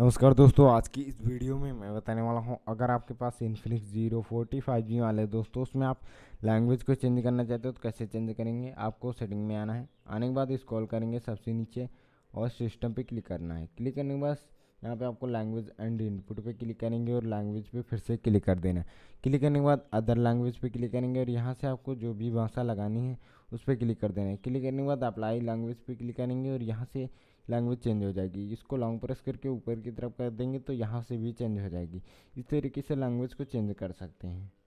नमस्कार दोस्तों आज की इस वीडियो में मैं बताने वाला हूं अगर आपके पास Infinix zero forty five G वाले दोस्तों उसमें आप लैंग्वेज को चेंज करना चाहते हो तो कैसे चेंज करेंगे आपको सेटिंग में आना है आने के बाद इस कॉल करेंगे सबसे नीचे और सिस्टम पे क्लिक करना है क्लिक करने के बाद यहाँ पे आपको लैंग्वेज एंड इनपुट पे क्लिक करेंगे और लैंग्वेज पे फिर से क्लिक कर देना क्लिक करने के बाद अदर लैंग्वेज पे क्लिक करेंगे और यहाँ से आपको जो भी भाषा लगानी है उस पर क्लिक कर देना है क्लिक करने के बाद अप्लाई लैंग्वेज पे क्लिक करेंगे और यहाँ से लैंग्वेज चेंज हो जाएगी इसको लॉन्ग प्रेस करके ऊपर की तरफ कर देंगे तो यहाँ से भी चेंज हो जाएगी इस तरीके से लैंग्वेज को चेंज कर सकते हैं